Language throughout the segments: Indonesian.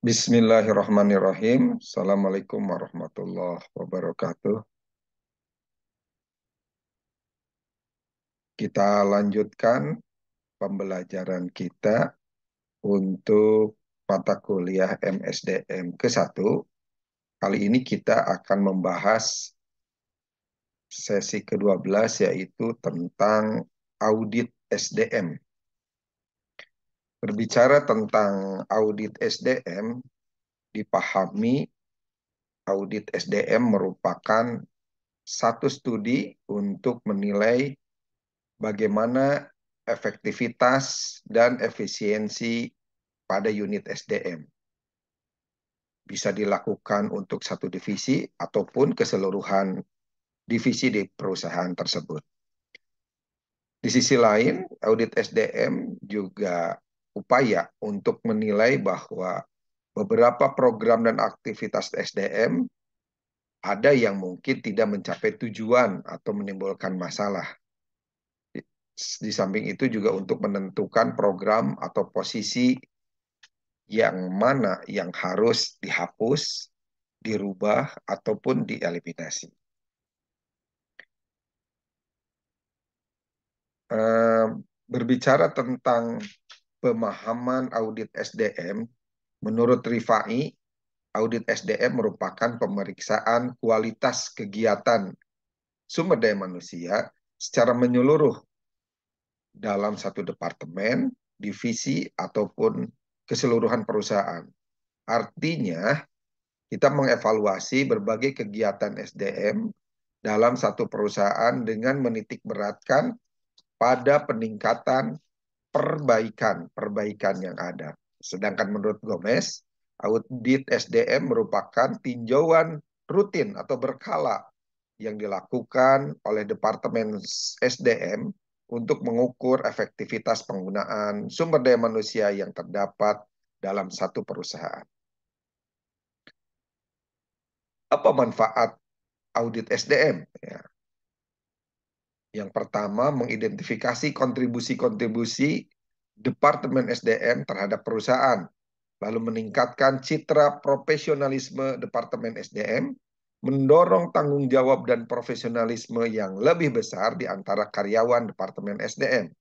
Bismillahirrahmanirrahim. Assalamualaikum warahmatullahi wabarakatuh. Kita lanjutkan pembelajaran kita untuk mata kuliah MSDM ke-1. Kali ini kita akan membahas sesi ke-12 yaitu tentang audit SDM berbicara tentang audit SDM, dipahami audit SDM merupakan satu studi untuk menilai bagaimana efektivitas dan efisiensi pada unit SDM. Bisa dilakukan untuk satu divisi ataupun keseluruhan divisi di perusahaan tersebut. Di sisi lain, audit SDM juga upaya untuk menilai bahwa beberapa program dan aktivitas SDM ada yang mungkin tidak mencapai tujuan atau menimbulkan masalah. Di samping itu juga untuk menentukan program atau posisi yang mana yang harus dihapus, dirubah, ataupun dieliminasi. Ehm, berbicara tentang pemahaman audit SDM, menurut Rifai, audit SDM merupakan pemeriksaan kualitas kegiatan sumber daya manusia secara menyeluruh dalam satu departemen, divisi, ataupun keseluruhan perusahaan. Artinya, kita mengevaluasi berbagai kegiatan SDM dalam satu perusahaan dengan menitik beratkan pada peningkatan perbaikan-perbaikan yang ada. Sedangkan menurut Gomez, audit SDM merupakan tinjauan rutin atau berkala yang dilakukan oleh Departemen SDM untuk mengukur efektivitas penggunaan sumber daya manusia yang terdapat dalam satu perusahaan. Apa manfaat audit SDM? Ya, yang pertama, mengidentifikasi kontribusi-kontribusi Departemen SDM terhadap perusahaan, lalu meningkatkan citra profesionalisme Departemen SDM, mendorong tanggung jawab dan profesionalisme yang lebih besar di antara karyawan Departemen SDM.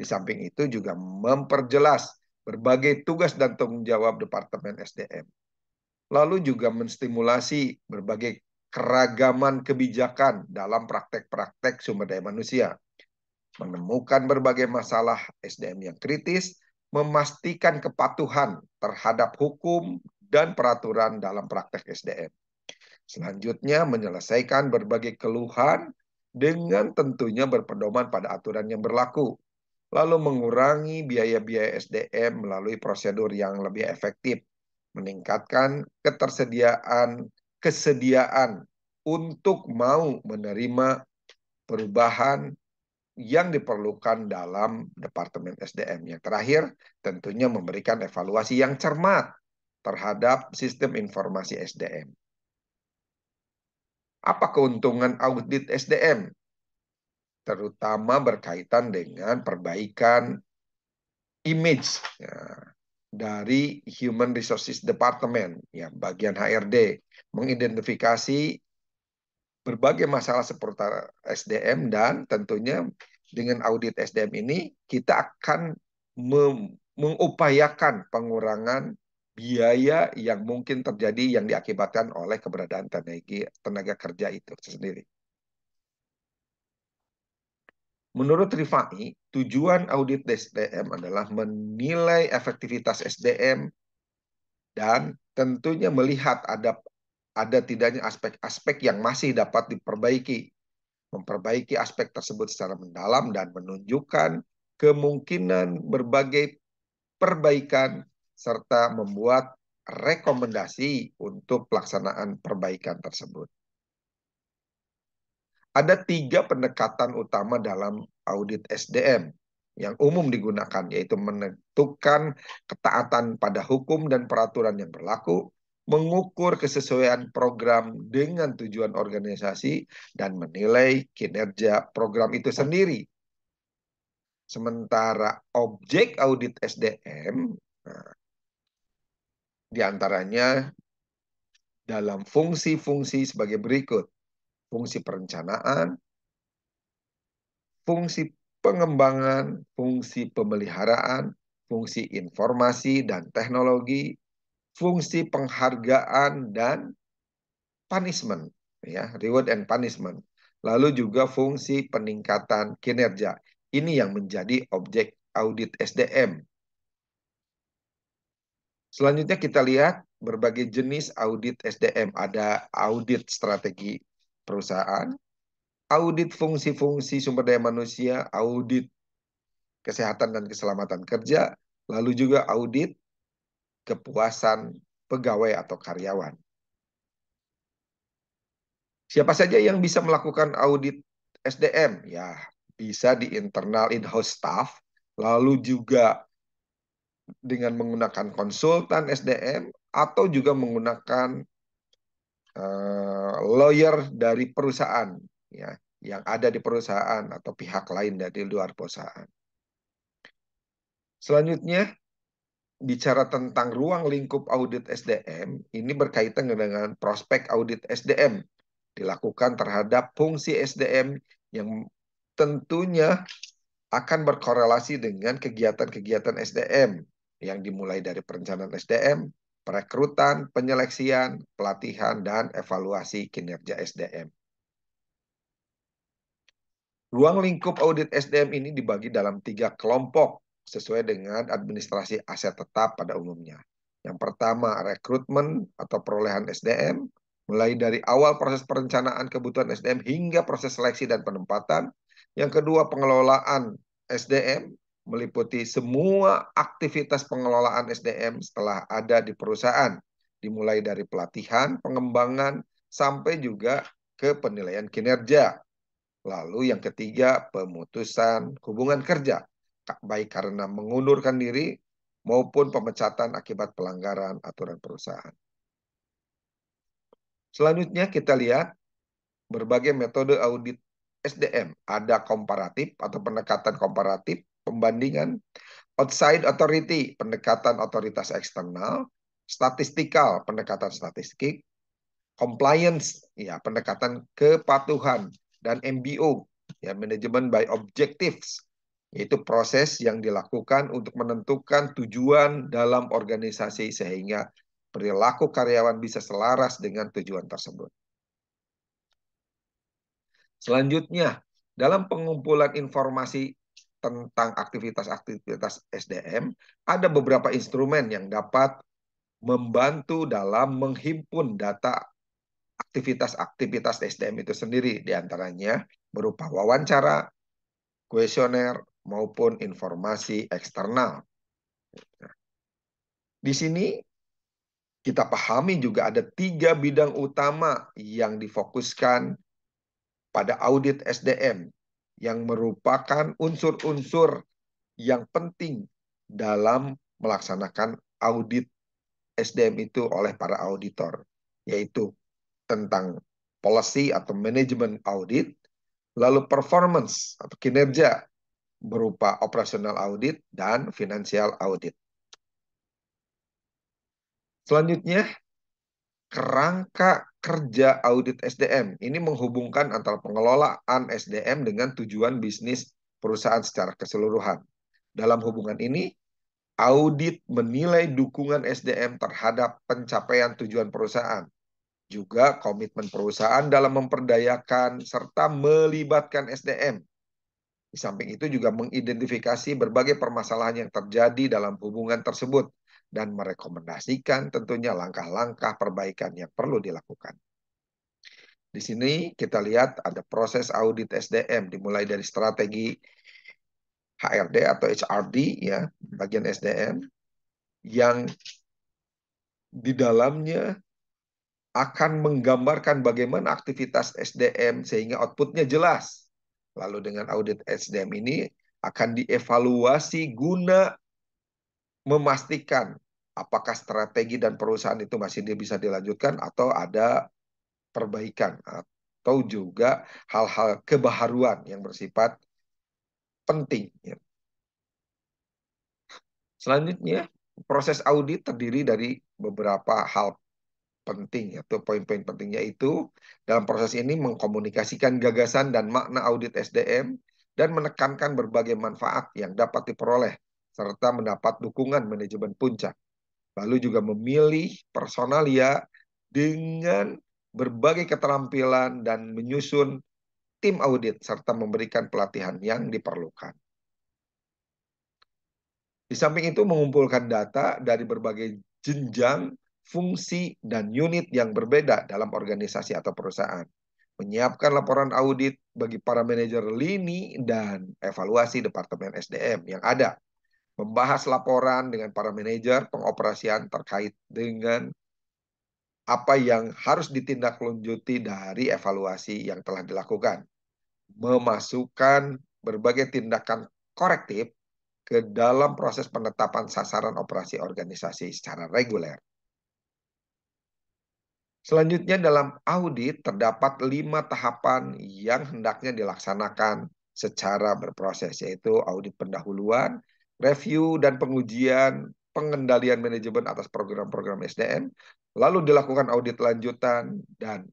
Di samping itu juga memperjelas berbagai tugas dan tanggung jawab Departemen SDM. Lalu juga menstimulasi berbagai keragaman kebijakan dalam praktek-praktek sumber daya manusia, menemukan berbagai masalah SDM yang kritis, memastikan kepatuhan terhadap hukum dan peraturan dalam praktek SDM. Selanjutnya, menyelesaikan berbagai keluhan dengan tentunya berpedoman pada aturan yang berlaku, lalu mengurangi biaya-biaya SDM melalui prosedur yang lebih efektif, meningkatkan ketersediaan kesediaan untuk mau menerima perubahan yang diperlukan dalam Departemen SDM. Yang terakhir, tentunya memberikan evaluasi yang cermat terhadap sistem informasi SDM. Apa keuntungan audit SDM? Terutama berkaitan dengan perbaikan image ya, dari Human Resources Department, ya, bagian HRD, mengidentifikasi berbagai masalah seputar SDM dan tentunya dengan audit SDM ini kita akan mengupayakan pengurangan biaya yang mungkin terjadi yang diakibatkan oleh keberadaan tenaga, tenaga kerja itu sendiri. Menurut Rifai, tujuan audit SDM adalah menilai efektivitas SDM dan tentunya melihat ada ada tidaknya aspek-aspek yang masih dapat diperbaiki. Memperbaiki aspek tersebut secara mendalam dan menunjukkan kemungkinan berbagai perbaikan serta membuat rekomendasi untuk pelaksanaan perbaikan tersebut. Ada tiga pendekatan utama dalam audit SDM yang umum digunakan, yaitu menentukan ketaatan pada hukum dan peraturan yang berlaku, mengukur kesesuaian program dengan tujuan organisasi, dan menilai kinerja program itu sendiri. Sementara objek audit SDM, nah, diantaranya dalam fungsi-fungsi sebagai berikut. Fungsi perencanaan, fungsi pengembangan, fungsi pemeliharaan, fungsi informasi dan teknologi, fungsi penghargaan dan punishment ya reward and punishment lalu juga fungsi peningkatan kinerja ini yang menjadi objek audit SDM selanjutnya kita lihat berbagai jenis audit SDM ada audit strategi perusahaan audit fungsi-fungsi sumber daya manusia audit kesehatan dan keselamatan kerja lalu juga audit kepuasan pegawai atau karyawan. Siapa saja yang bisa melakukan audit SDM? Ya, bisa di internal in-house staff, lalu juga dengan menggunakan konsultan SDM atau juga menggunakan uh, lawyer dari perusahaan ya yang ada di perusahaan atau pihak lain dari luar perusahaan. Selanjutnya, bicara tentang ruang lingkup audit SDM ini berkaitan dengan prospek audit SDM dilakukan terhadap fungsi SDM yang tentunya akan berkorelasi dengan kegiatan-kegiatan SDM yang dimulai dari perencanaan SDM, perekrutan, penyeleksian, pelatihan, dan evaluasi kinerja SDM. Ruang lingkup audit SDM ini dibagi dalam tiga kelompok sesuai dengan administrasi aset tetap pada umumnya. Yang pertama, rekrutmen atau perolehan SDM, mulai dari awal proses perencanaan kebutuhan SDM hingga proses seleksi dan penempatan. Yang kedua, pengelolaan SDM meliputi semua aktivitas pengelolaan SDM setelah ada di perusahaan, dimulai dari pelatihan, pengembangan, sampai juga ke penilaian kinerja. Lalu yang ketiga, pemutusan hubungan kerja baik karena mengundurkan diri maupun pemecatan akibat pelanggaran aturan perusahaan. Selanjutnya kita lihat berbagai metode audit SDM. Ada komparatif atau pendekatan komparatif, pembandingan, outside authority, pendekatan otoritas eksternal, statistikal, pendekatan statistik, compliance, ya pendekatan kepatuhan, dan MBO, ya manajemen by objectives, itu proses yang dilakukan untuk menentukan tujuan dalam organisasi sehingga perilaku karyawan bisa selaras dengan tujuan tersebut. Selanjutnya, dalam pengumpulan informasi tentang aktivitas-aktivitas SDM, ada beberapa instrumen yang dapat membantu dalam menghimpun data aktivitas-aktivitas SDM itu sendiri, diantaranya berupa wawancara, kuesioner, maupun informasi eksternal. Di sini kita pahami juga ada tiga bidang utama yang difokuskan pada audit SDM yang merupakan unsur-unsur yang penting dalam melaksanakan audit SDM itu oleh para auditor, yaitu tentang policy atau manajemen audit, lalu performance atau kinerja berupa operasional audit dan finansial audit. Selanjutnya, kerangka kerja audit SDM. Ini menghubungkan antara pengelolaan SDM dengan tujuan bisnis perusahaan secara keseluruhan. Dalam hubungan ini, audit menilai dukungan SDM terhadap pencapaian tujuan perusahaan. Juga komitmen perusahaan dalam memperdayakan serta melibatkan SDM di samping itu juga mengidentifikasi berbagai permasalahan yang terjadi dalam hubungan tersebut dan merekomendasikan tentunya langkah-langkah perbaikan yang perlu dilakukan. Di sini kita lihat ada proses audit SDM dimulai dari strategi HRD atau HRD ya, bagian SDM yang di dalamnya akan menggambarkan bagaimana aktivitas SDM sehingga outputnya jelas Lalu dengan audit SDM ini akan dievaluasi guna memastikan apakah strategi dan perusahaan itu masih bisa dilanjutkan atau ada perbaikan atau juga hal-hal kebaharuan yang bersifat penting. Ya. Selanjutnya, proses audit terdiri dari beberapa hal penting atau poin-poin pentingnya itu dalam proses ini mengkomunikasikan gagasan dan makna audit SDM dan menekankan berbagai manfaat yang dapat diperoleh serta mendapat dukungan manajemen puncak. Lalu juga memilih personalia dengan berbagai keterampilan dan menyusun tim audit serta memberikan pelatihan yang diperlukan. Di samping itu mengumpulkan data dari berbagai jenjang fungsi, dan unit yang berbeda dalam organisasi atau perusahaan. Menyiapkan laporan audit bagi para manajer lini dan evaluasi Departemen SDM yang ada. Membahas laporan dengan para manajer pengoperasian terkait dengan apa yang harus ditindaklanjuti dari evaluasi yang telah dilakukan. Memasukkan berbagai tindakan korektif ke dalam proses penetapan sasaran operasi organisasi secara reguler. Selanjutnya dalam audit terdapat lima tahapan yang hendaknya dilaksanakan secara berproses yaitu audit pendahuluan, review dan pengujian pengendalian manajemen atas program-program SDM, lalu dilakukan audit lanjutan dan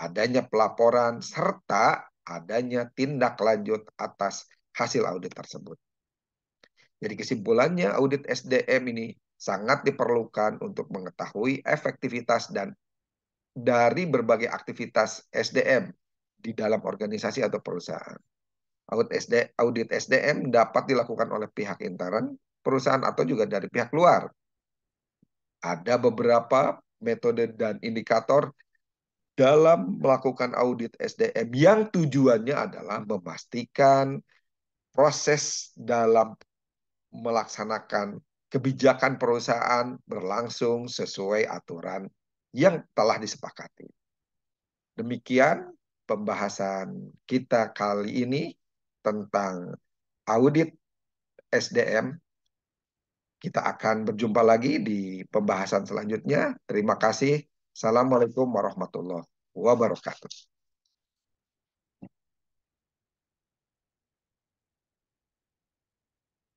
adanya pelaporan serta adanya tindak lanjut atas hasil audit tersebut. Jadi kesimpulannya audit SDM ini sangat diperlukan untuk mengetahui efektivitas dan dari berbagai aktivitas SDM di dalam organisasi atau perusahaan. Audit, SD, audit SDM dapat dilakukan oleh pihak intern, perusahaan atau juga dari pihak luar. Ada beberapa metode dan indikator dalam melakukan audit SDM yang tujuannya adalah memastikan proses dalam melaksanakan kebijakan perusahaan berlangsung sesuai aturan yang telah disepakati. Demikian pembahasan kita kali ini tentang audit SDM. Kita akan berjumpa lagi di pembahasan selanjutnya. Terima kasih. Assalamualaikum warahmatullahi wabarakatuh.